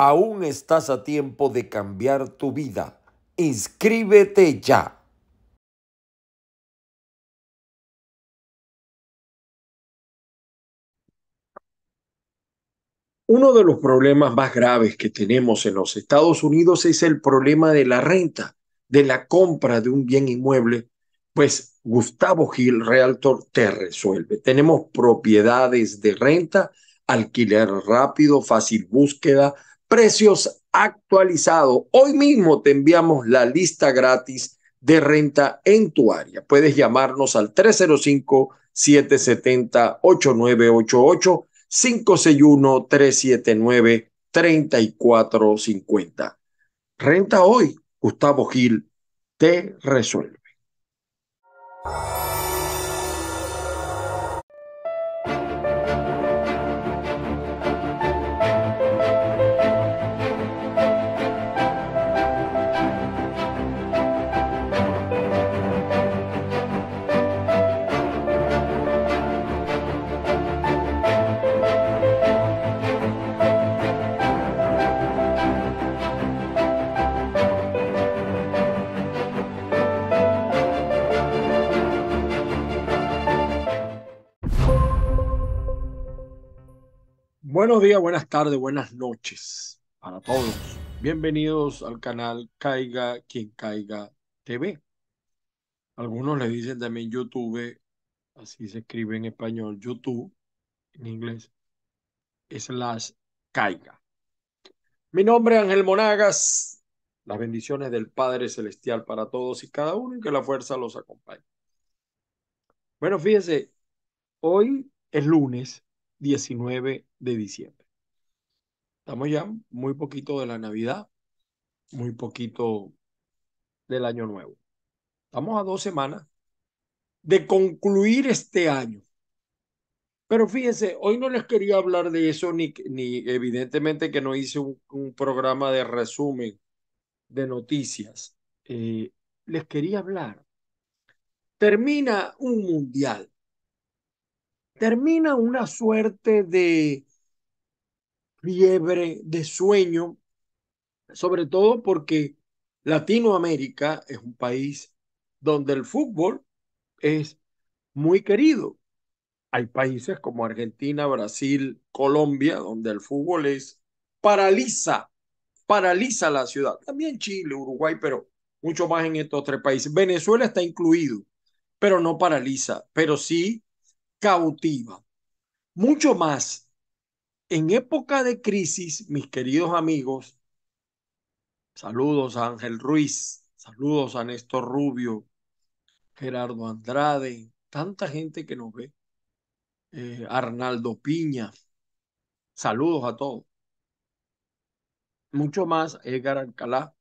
Aún estás a tiempo de cambiar tu vida. Inscríbete ya. Uno de los problemas más graves que tenemos en los Estados Unidos es el problema de la renta, de la compra de un bien inmueble, pues Gustavo Gil Realtor te resuelve. Tenemos propiedades de renta, alquiler rápido, fácil búsqueda, precios actualizados. Hoy mismo te enviamos la lista gratis de renta en tu área. Puedes llamarnos al 305-770-8988, 561-379-3450. Renta hoy, Gustavo Gil, te resuelve. Buenos días, buenas tardes, buenas noches para todos. Bienvenidos al canal Caiga quien caiga TV. Algunos le dicen también YouTube, así se escribe en español, YouTube en inglés, es las caiga. Mi nombre es Ángel Monagas. Las bendiciones del Padre Celestial para todos y cada uno y que la fuerza los acompañe. Bueno, fíjense, hoy es lunes 19 de diciembre. Estamos ya muy poquito de la Navidad, muy poquito del Año Nuevo. Estamos a dos semanas de concluir este año. Pero fíjense, hoy no les quería hablar de eso, ni, ni evidentemente que no hice un, programa de resumen de noticias. Eh, les quería hablar. Termina un mundial termina una suerte de fiebre, de sueño, sobre todo porque Latinoamérica es un país donde el fútbol es muy querido. Hay países como Argentina, Brasil, Colombia, donde el fútbol es paraliza, paraliza la ciudad. También Chile, Uruguay, pero mucho más en estos tres países. Venezuela está incluido, pero no paraliza, pero sí cautiva. Mucho más, en época de crisis, mis queridos amigos, saludos a Ángel Ruiz, saludos a Néstor Rubio, Gerardo Andrade, tanta gente que nos ve, eh, Arnaldo Piña, saludos a todos. Mucho más, Edgar Alcalá.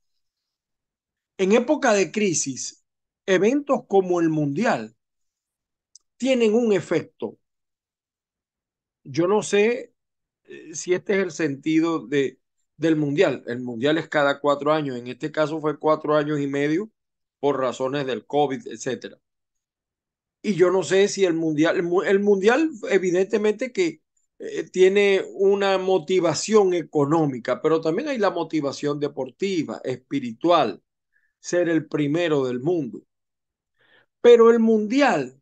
En época de crisis, eventos como el Mundial tienen un efecto. Yo no sé eh, si este es el sentido de, del mundial. El mundial es cada cuatro años. En este caso fue cuatro años y medio por razones del COVID, etcétera. Y yo no sé si el mundial, el, mundial evidentemente que eh, tiene una motivación económica, pero también hay la motivación deportiva, espiritual, ser el primero del mundo. Pero el mundial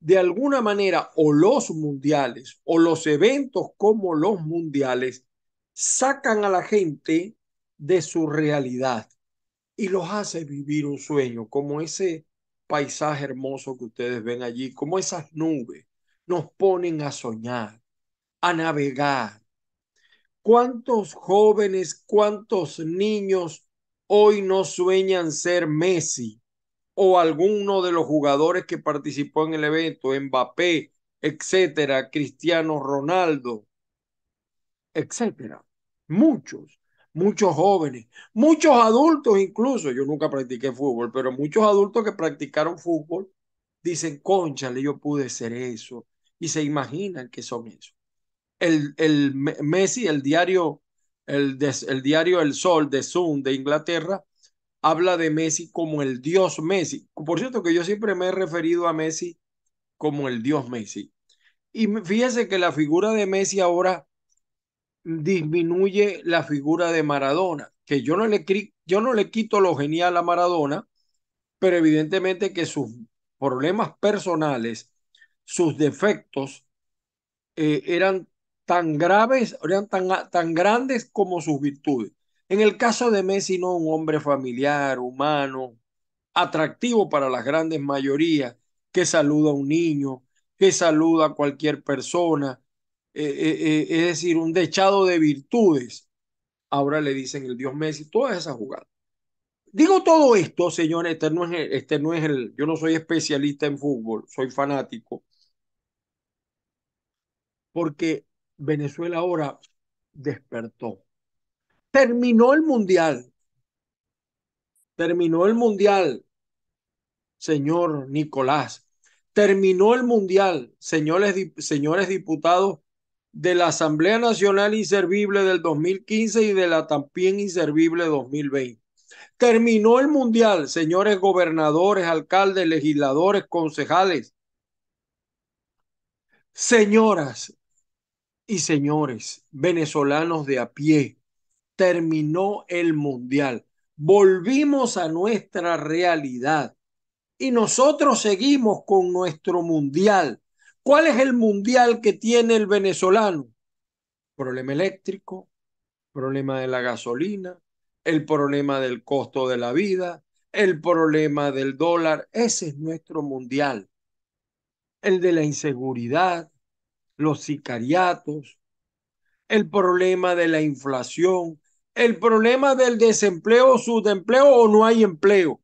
de alguna manera o los mundiales o los eventos como los mundiales sacan a la gente de su realidad y los hace vivir un sueño, como ese paisaje hermoso que ustedes ven allí, como esas nubes, nos ponen a soñar, a navegar. ¿Cuántos jóvenes, cuántos niños hoy no sueñan ser Messi? o alguno de los jugadores que participó en el evento, Mbappé, etcétera, Cristiano Ronaldo, etcétera. Muchos, muchos jóvenes, muchos adultos incluso. Yo nunca practiqué fútbol, pero muchos adultos que practicaron fútbol dicen, conchale, yo pude ser eso. Y se imaginan que son eso. El, el Messi, el diario el, el diario El Sol de Zoom de Inglaterra, habla de Messi como el dios Messi. Por cierto que yo siempre me he referido a Messi como el dios Messi. Y fíjese que la figura de Messi ahora disminuye la figura de Maradona, que yo no le, yo no le quito lo genial a Maradona, pero evidentemente que sus problemas personales, sus defectos, eh, eran tan graves, eran tan, tan grandes como sus virtudes. En el caso de Messi, no, un hombre familiar, humano, atractivo para las grandes mayorías, que saluda a un niño, que saluda a cualquier persona, eh, eh, eh, es decir, un dechado de virtudes. Ahora le dicen el Dios Messi, todas esas jugadas. Digo todo esto, señores, este es, este no es el, yo no soy especialista en fútbol, soy fanático, porque Venezuela ahora despertó. Terminó el mundial. Terminó el mundial, señor Nicolás. Terminó el mundial, señores, señores diputados de la Asamblea Nacional Inservible del 2015 y de la también Inservible 2020. Terminó el mundial, señores gobernadores, alcaldes, legisladores, concejales. Señoras y señores venezolanos de a pie, terminó el mundial. Volvimos a nuestra realidad y nosotros seguimos con nuestro mundial. ¿Cuál es el mundial que tiene el venezolano? Problema eléctrico, problema de la gasolina, el problema del costo de la vida, el problema del dólar. Ese es nuestro mundial. El de la inseguridad, los sicariatos, el problema de la inflación, el problema del desempleo, subempleo o no hay empleo.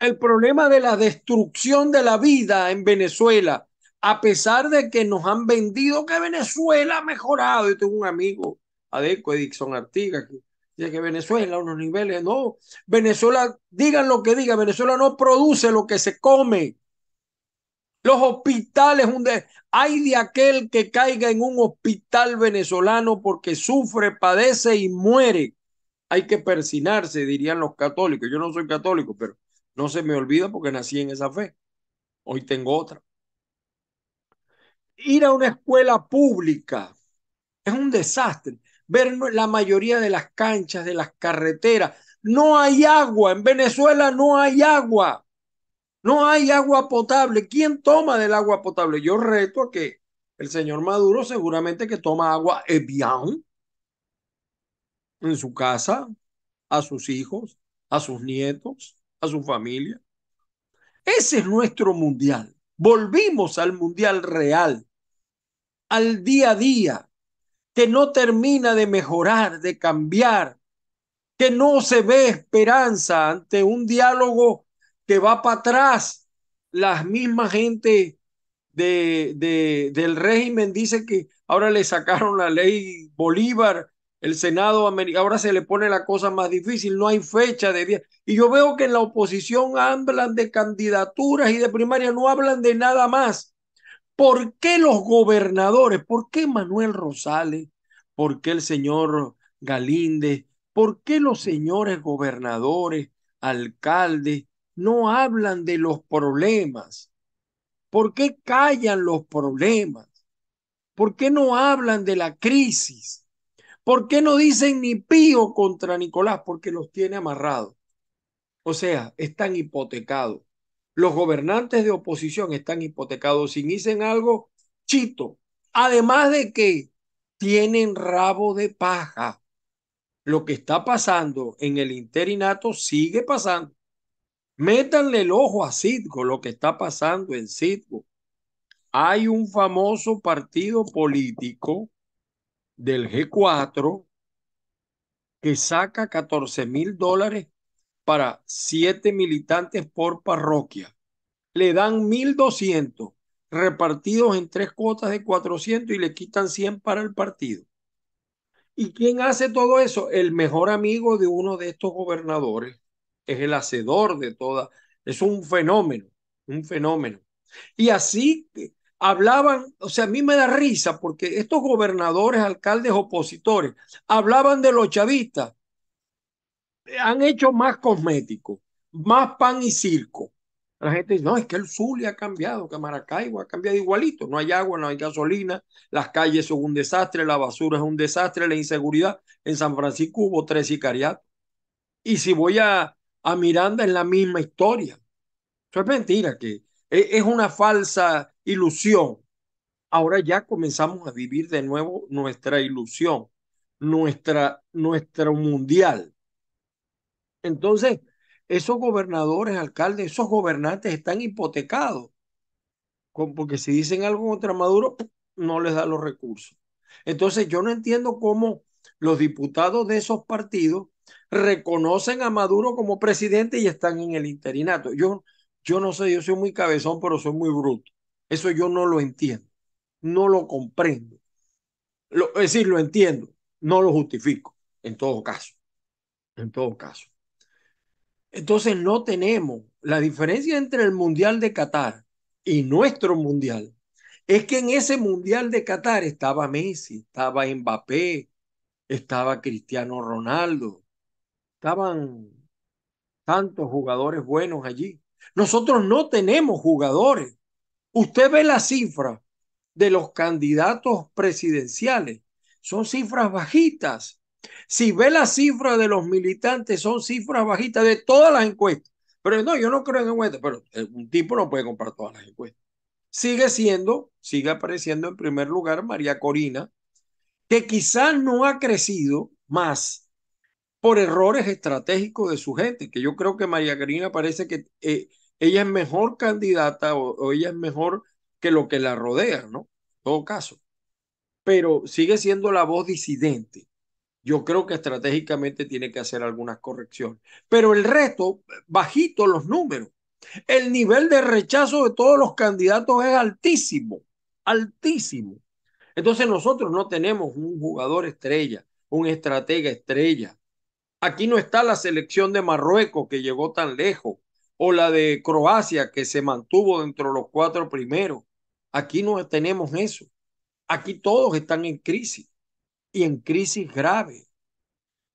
El problema de la destrucción de la vida en Venezuela, a pesar de que nos han vendido que Venezuela ha mejorado. Yo tengo un amigo, Adeco Edison Artigas, que dice que Venezuela, unos niveles, no. Venezuela, digan lo que digan, Venezuela no produce lo que se come. Los hospitales, hay de aquel que caiga en un hospital venezolano porque sufre, padece y muere. Hay que persinarse, dirían los católicos. Yo no soy católico, pero no se me olvida porque nací en esa fe. Hoy tengo otra. Ir a una escuela pública es un desastre. Ver la mayoría de las canchas, de las carreteras. No hay agua. En Venezuela no hay agua. No hay agua potable. ¿Quién toma del agua potable? Yo reto a que el señor Maduro seguramente que toma agua en su casa, a sus hijos, a sus nietos, a su familia. Ese es nuestro mundial. Volvimos al mundial real, al día a día, que no termina de mejorar, de cambiar, que no se ve esperanza ante un diálogo que va para atrás. Las mismas gente de, de, del régimen dice que ahora le sacaron la ley Bolívar, el Senado americano, ahora se le pone la cosa más difícil, no hay fecha de día. Y yo veo que en la oposición hablan de candidaturas y de primaria, no hablan de nada más. ¿Por qué los gobernadores? ¿Por qué Manuel Rosales? ¿Por qué el señor Galíndez? ¿Por qué los señores gobernadores, alcaldes, no hablan de los problemas? ¿Por qué callan los problemas? ¿Por qué no hablan de la crisis? ¿Por qué no dicen ni pío contra Nicolás? Porque los tiene amarrados. O sea, están hipotecados. Los gobernantes de oposición están hipotecados. Si dicen algo, chito. Además de que tienen rabo de paja. Lo que está pasando en el interinato sigue pasando. Métanle el ojo a Citgo, lo que está pasando en Citgo. Hay un famoso partido político del G4 que saca 14 mil dólares para siete militantes por parroquia. Le dan 1.200 repartidos en tres cuotas de 400 y le quitan 100 para el partido. ¿Y quién hace todo eso? El mejor amigo de uno de estos gobernadores es el hacedor de toda. Es un fenómeno, un fenómeno. Y así hablaban, o sea, a mí me da risa porque estos gobernadores, alcaldes, opositores, hablaban de los chavistas. Han hecho más cosméticos, más pan y circo. La gente dice, no, es que el Zulia ha cambiado, que Maracaibo ha cambiado igualito. No hay agua, no hay gasolina, las calles son un desastre, la basura es un desastre, la inseguridad. En San Francisco hubo tres sicariatos. Y si voy a, a Miranda en la misma historia. Eso es mentira, que e, es una falsa ilusión. Ahora ya comenzamos a vivir de nuevo nuestra ilusión, nuestra, nuestro mundial. Entonces, esos gobernadores, alcaldes, esos gobernantes están hipotecados, porque si dicen algo contra Maduro, no les da los recursos. Entonces, yo no entiendo cómo los diputados de esos partidos reconocen a Maduro como presidente y están en el interinato. Yo, yo no sé, yo soy muy cabezón, pero soy muy bruto. Eso yo no lo entiendo, no lo comprendo. Lo, es decir, lo entiendo, no lo justifico, en todo caso, en todo caso. Entonces no tenemos la diferencia entre el Mundial de Qatar y nuestro Mundial. Es que en ese Mundial de Qatar estaba Messi, estaba Mbappé, estaba Cristiano Ronaldo, estaban tantos jugadores buenos allí. Nosotros no tenemos jugadores. Usted ve la cifra de los candidatos presidenciales. Son cifras bajitas. Si ve la cifra de los militantes, son cifras bajitas de todas las encuestas. Pero no, yo no creo en encuestas, pero eh, un tipo no puede comprar todas las encuestas. Sigue siendo, sigue apareciendo en primer lugar María Corina, que quizás no ha crecido más por errores estratégicos de su gente, que yo creo que María Karina parece que eh, ella es mejor candidata o, ella es mejor que lo que la rodea, ¿no? En todo caso. Pero sigue siendo la voz disidente. Yo creo que estratégicamente tiene que hacer algunas correcciones. Pero el resto, bajito los números. El nivel de rechazo de todos los candidatos es altísimo, altísimo. Entonces nosotros no tenemos un jugador estrella, un estratega estrella, Aquí no está la selección de Marruecos que llegó tan lejos o la de Croacia que se mantuvo dentro de los cuatro primeros. Aquí no tenemos eso. Aquí todos están en crisis y en crisis grave.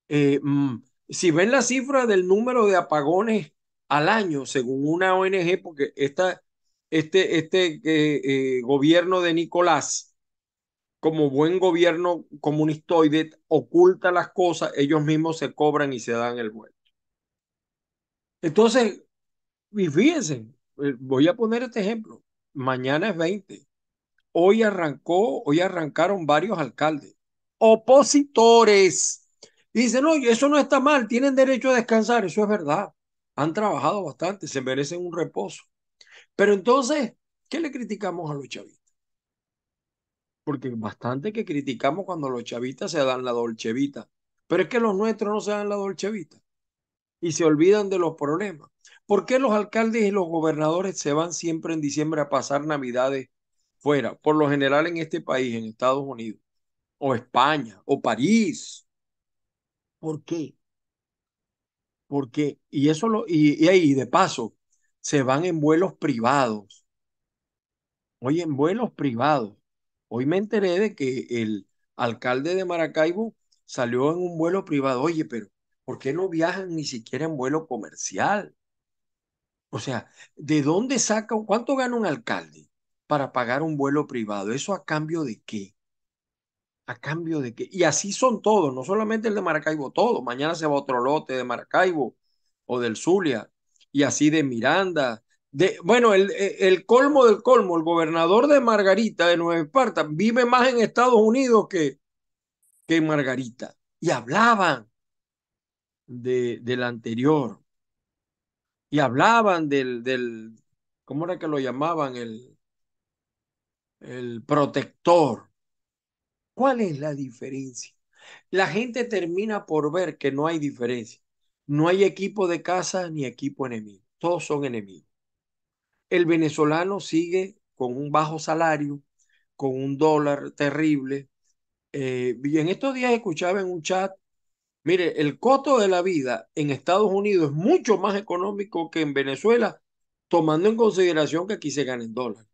Eh, mm, si ven la cifra del número de apagones al año, según una ONG, porque esta, este, este eh, eh, gobierno de Nicolás como buen gobierno comunistoide oculta las cosas, ellos mismos se cobran y se dan el vuelto. Entonces, y fíjense, eh, voy a poner este ejemplo. Mañana es 20. Hoy arrancó, hoy arrancaron varios alcaldes, opositores. Dicen, no, eso no está mal, tienen derecho a descansar, eso es verdad. Han trabajado bastante, se merecen un reposo. Pero entonces, ¿qué le criticamos a los chavistas? porque bastante que criticamos cuando los chavistas se dan la dolchevita, pero es que los nuestros no se dan la dolchevita y se olvidan de los problemas. ¿Por qué los alcaldes y los gobernadores se van siempre en diciembre a pasar navidades fuera? Por lo general en este país, en Estados Unidos, o España, o París. ¿Por qué? Porque, y eso lo, y, y, de paso, se van en vuelos privados. Oye, en vuelos privados. Hoy me enteré de que el alcalde de Maracaibo salió en un vuelo privado. Oye, pero ¿por qué no viajan ni siquiera en vuelo comercial? O sea, ¿de dónde saca, cuánto gana un alcalde para pagar un vuelo privado? ¿Eso a cambio de qué? ¿A cambio de qué? Y así son todos, no solamente el de Maracaibo, todo. Mañana se va otro lote de Maracaibo o del Zulia, y así de Miranda, bueno, el, eh, el, colmo del colmo, el gobernador de Margarita, de Nueva Esparta, vive más en Estados Unidos que, que en Margarita. Y hablaban de, del anterior. Y hablaban del, del, ¿cómo era que lo llamaban? El, el protector. ¿Cuál es la diferencia? La gente termina por ver que no hay diferencia. No hay equipo de casa ni equipo enemigo. Todos son enemigos. El venezolano sigue con un bajo salario, con un dólar terrible. Eh, y en estos días escuchaba en un chat, mire, el costo de la vida en Estados Unidos es mucho más económico que en Venezuela, tomando en consideración que aquí se gana en dólar.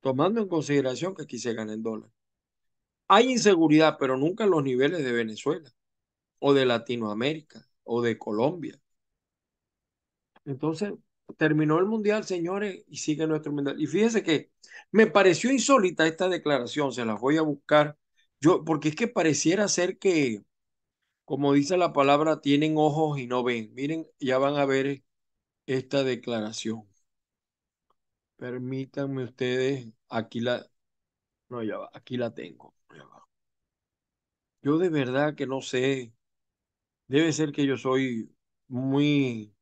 Tomando en consideración que aquí se gana en dólar. Hay inseguridad, pero nunca en los niveles de Venezuela o de Latinoamérica o de Colombia. Entonces, terminó el mundial, señores, y sigue nuestro mundial. Y fíjese que me pareció insólita esta declaración, se las voy a buscar. Yo, porque es que pareciera ser que, como dice la palabra, tienen ojos y no ven. Miren, ya van a ver esta declaración. Permítanme ustedes, aquí la, no, ya aquí la tengo. Yo de verdad que no sé, debe ser que yo soy muy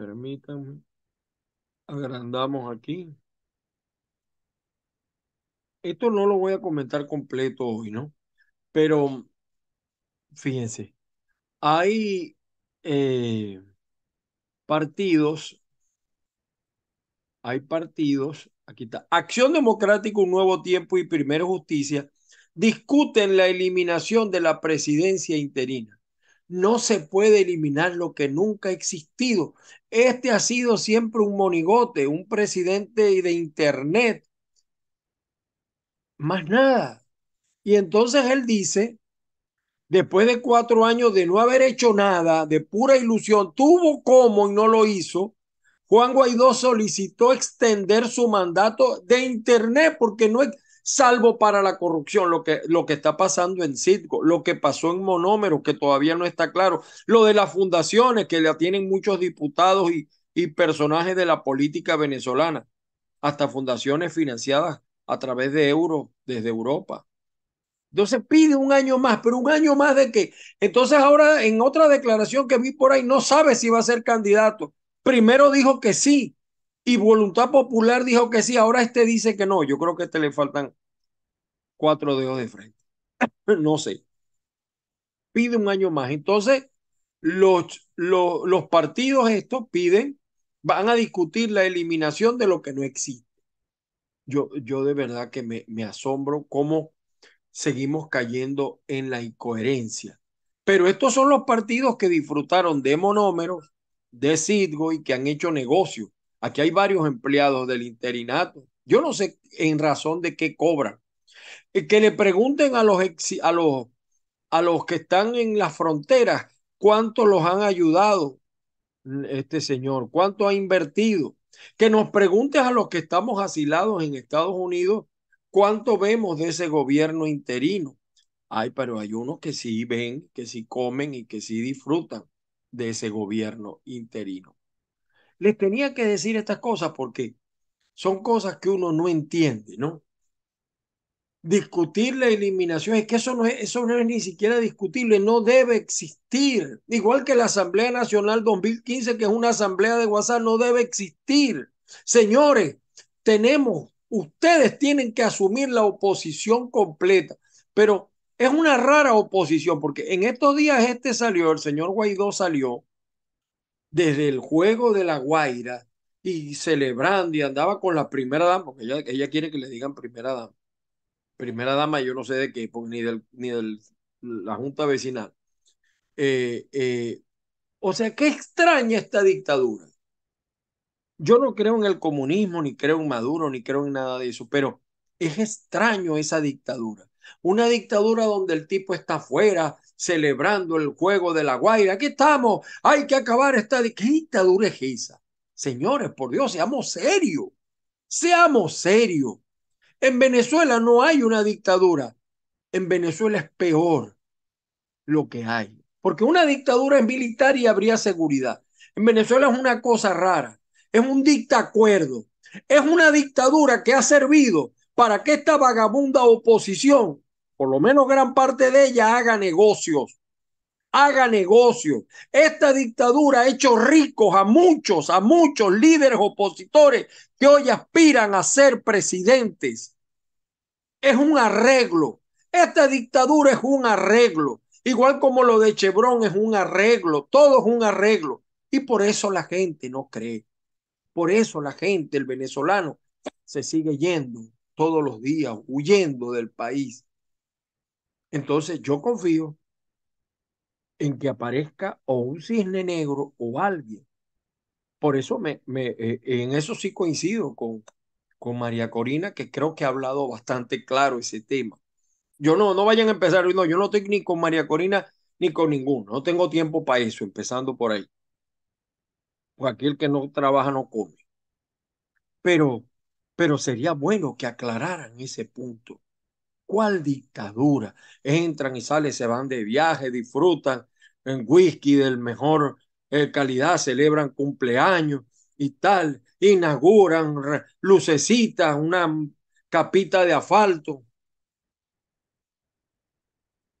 Permítanme. Agrandamos aquí. Esto no lo voy a comentar completo hoy, ¿no? Pero fíjense, hay eh, partidos, hay partidos, aquí está, Acción Democrática, Un Nuevo Tiempo y Primera Justicia discuten la eliminación de la presidencia interina no se puede eliminar lo que nunca ha existido. Este ha sido siempre un monigote, un presidente de Internet. Más nada. Y entonces él dice, después de cuatro años de no haber hecho nada, de pura ilusión, tuvo como y no lo hizo, Juan Guaidó solicitó extender su mandato de Internet porque no salvo para la corrupción, lo que, lo que está pasando en Citgo, lo que pasó en Monómero, que todavía no está claro, lo de las fundaciones que la tienen muchos diputados y, y personajes de la política venezolana, hasta fundaciones financiadas a través de euros desde Europa. Entonces pide un año más, pero un año más de qué. Entonces ahora en otra declaración que vi por ahí, no sabe si va a ser candidato. Primero dijo que sí, y Voluntad Popular dijo que sí, ahora este dice que no. Yo creo que este le faltan cuatro dedos de frente. no sé. Pide un año más. Entonces, los, los, partidos estos piden, van a discutir la eliminación de lo que no existe. Yo, yo de verdad que me, me asombro cómo seguimos cayendo en la incoherencia. Pero estos son los partidos que disfrutaron de monómeros, de Sidgo y que han hecho negocio. Aquí hay varios empleados del interinato. Yo no sé en razón de qué cobran, eh, que le pregunten a los, a los, a los que están en las fronteras cuánto los han ayudado este señor, cuánto ha invertido. Que nos preguntes a los que estamos asilados en Estados Unidos cuánto vemos de ese gobierno interino. Ay, pero hay unos que sí ven, que sí comen y que sí disfrutan de ese gobierno interino. Les tenía que decir estas cosas porque son cosas que uno no entiende, ¿no? discutir la eliminación, es que eso no es, eso ni siquiera discutible, no debe existir. Igual que la Asamblea Nacional 2015, que es una asamblea de WhatsApp, no debe existir. Señores, tenemos, ustedes tienen que asumir la oposición completa, pero es una rara oposición, porque en estos días este salió, el señor Guaidó salió desde el juego de la Guaira y celebrando y andaba con la primera dama, porque ella, ella quiere que le digan primera dama primera dama, yo no sé de qué, pues, ni de la junta vecinal. Eh, eh, o sea, qué extraña esta dictadura. Yo no creo en el comunismo, ni creo en Maduro, ni creo en nada de eso, pero es extraño esa dictadura. Una dictadura donde el tipo está afuera celebrando el juego de la Guaira. Aquí estamos, hay que acabar esta ¿Qué dictadura. es esa? Señores, por Dios, seamos serios. Seamos serios. En Venezuela no hay una dictadura. En Venezuela es peor lo que hay. Porque una dictadura es militar y habría seguridad. En Venezuela es una cosa rara. Es un dictacuerdo. Es una dictadura que ha servido para que esta vagabunda oposición, por lo menos gran parte de ella, haga negocios haga negocio. Esta dictadura ha hecho ricos a muchos, a muchos líderes opositores que hoy aspiran a ser presidentes. Es un arreglo. Esta dictadura es un arreglo. Igual como lo de Chevron es un arreglo. Todo es un arreglo. Y por eso la gente no cree. Por eso la gente, el venezolano, se sigue yendo todos los días, huyendo del país. Entonces yo confío en que aparezca o un cisne negro o alguien. Por eso me, me eh, en eso sí coincido con, con María Corina, que creo que ha hablado bastante claro ese tema. Yo no, no vayan a empezar, no, yo no estoy ni con María Corina ni con ninguno, no tengo tiempo para eso, empezando por ahí. Pues que no trabaja no come. Pero, pero sería bueno que aclararan ese punto. ¿Cuál dictadura? Entran y salen, se van de viaje, disfrutan, en whisky del mejor eh, calidad, celebran cumpleaños y tal, inauguran lucecitas, una capita de asfalto.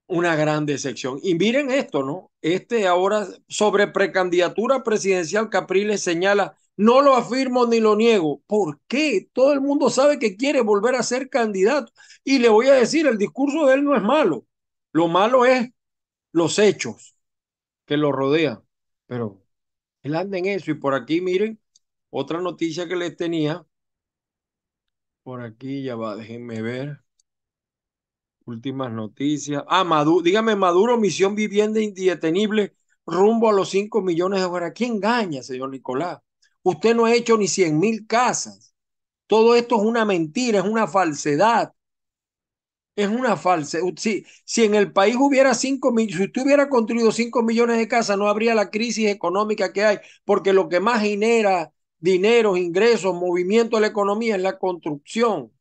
Una gran decepción. Y miren esto, ¿no? Este ahora sobre precandidatura presidencial, Capriles señala, no lo afirmo ni lo niego. ¿Por qué? Todo el mundo sabe que quiere volver a ser candidato. Y le voy a decir, el discurso de él no es malo. Lo malo es los hechos que lo rodea. Pero él anda en eso. Y por aquí, miren, otra noticia que les tenía. Por aquí ya va, déjenme ver. Últimas noticias. Ah, Maduro, dígame, Maduro, misión vivienda indetenible rumbo a los 5 millones de dólares. ¿Quién engaña, señor Nicolás? Usted no ha hecho ni 100 mil casas. Todo esto es una mentira, es una falsedad es una falsa. Si, si en el país hubiera 5 millones, si usted hubiera construido 5 millones de casas, no habría la crisis económica que hay, porque lo que más genera dinero, ingresos, movimiento de la economía es la construcción.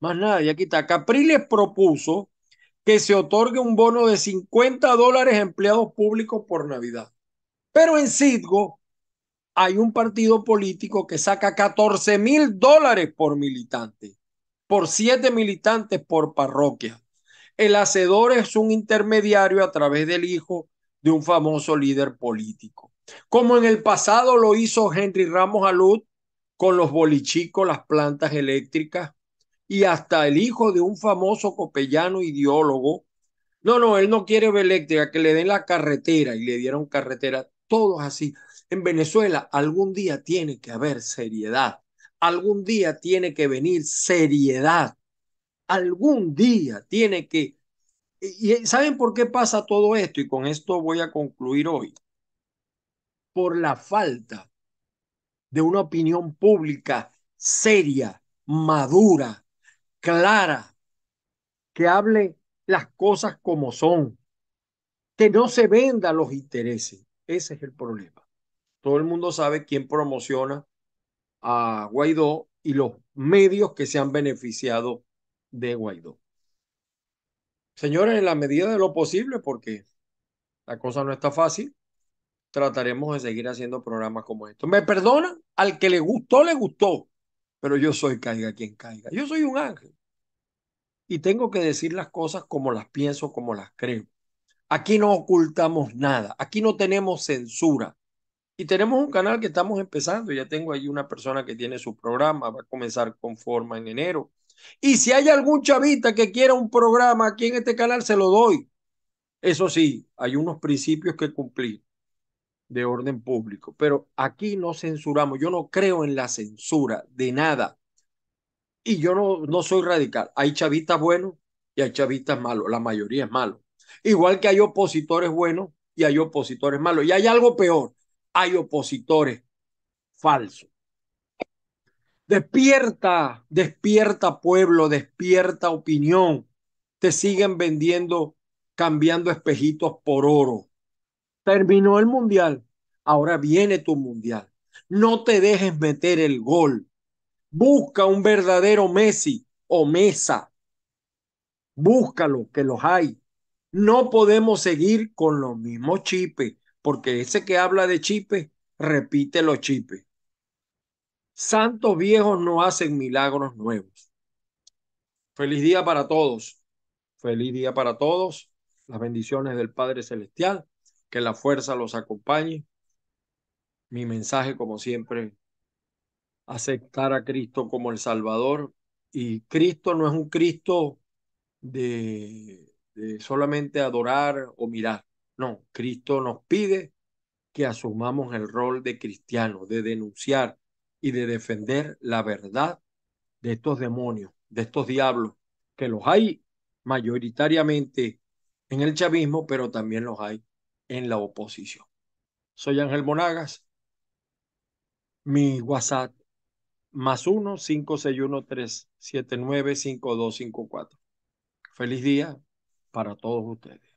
Más nada, y aquí está. Capriles propuso que se otorgue un bono de 50 dólares a empleados públicos por Navidad. Pero en Sidgo hay un partido político que saca 14 mil dólares por militante por siete militantes por parroquia. El hacedor es un intermediario a través del hijo de un famoso líder político. Como en el pasado lo hizo Henry Ramos Alud con los bolichicos, las plantas eléctricas y hasta el hijo de un famoso copellano ideólogo. No, no, él no quiere eléctrica, que le den la carretera y le dieron carretera, todos así. En Venezuela algún día tiene que haber seriedad algún día tiene que venir seriedad, algún día tiene que... ¿Y eh, saben por qué pasa todo esto? Y con esto voy a concluir hoy. Por la falta de una opinión pública seria, madura, clara, que hable las cosas como son, que no se venda los intereses. Ese es el problema. Todo el mundo sabe quién promociona a Guaidó y los medios que se han beneficiado de Guaidó. Señores, en la medida de lo posible, porque la cosa no está fácil, trataremos de seguir haciendo programas como estos. Me perdonan, al que le gustó, le gustó, pero yo soy caiga quien caiga. Yo soy un ángel y tengo que decir las cosas como las pienso, como las creo. Aquí no ocultamos nada, aquí no tenemos censura. Y tenemos un canal que estamos empezando. Ya tengo ahí una persona que tiene su programa, va a comenzar con forma en enero. Y si hay algún chavita que quiera un programa aquí en este canal, se lo doy. Eso sí, hay unos principios que cumplir de orden público, pero aquí no censuramos. Yo no creo en la censura de nada. Y yo no, no soy radical. Hay chavistas buenos y hay chavistas malos. La mayoría es malo. Igual que hay opositores buenos y hay opositores malos. Y hay algo peor hay opositores falsos. Despierta, despierta pueblo, despierta opinión. Te siguen vendiendo, cambiando espejitos por oro. Terminó el mundial, ahora viene tu mundial. No te dejes meter el gol. Busca un verdadero Messi o Mesa. Búscalo, que los hay. No podemos seguir con los mismos chipes porque ese que habla de chipe, repite los chipes. Santos viejos no hacen milagros nuevos. Feliz día para todos. Feliz día para todos. Las bendiciones del Padre Celestial. Que la fuerza los acompañe. Mi mensaje, como siempre, aceptar a Cristo como el Salvador. Y Cristo no es un Cristo de solamente adorar o mirar. No, Cristo nos pide que asumamos el rol de cristiano, de denunciar y de defender la verdad de estos demonios, de estos diablos, que los hay mayoritariamente en el chavismo, pero también los hay en la oposición. Soy Ángel Monagas. Mi WhatsApp más uno cinco seis uno tres siete nueve cinco dos cinco cuatro. Feliz día para todos ustedes.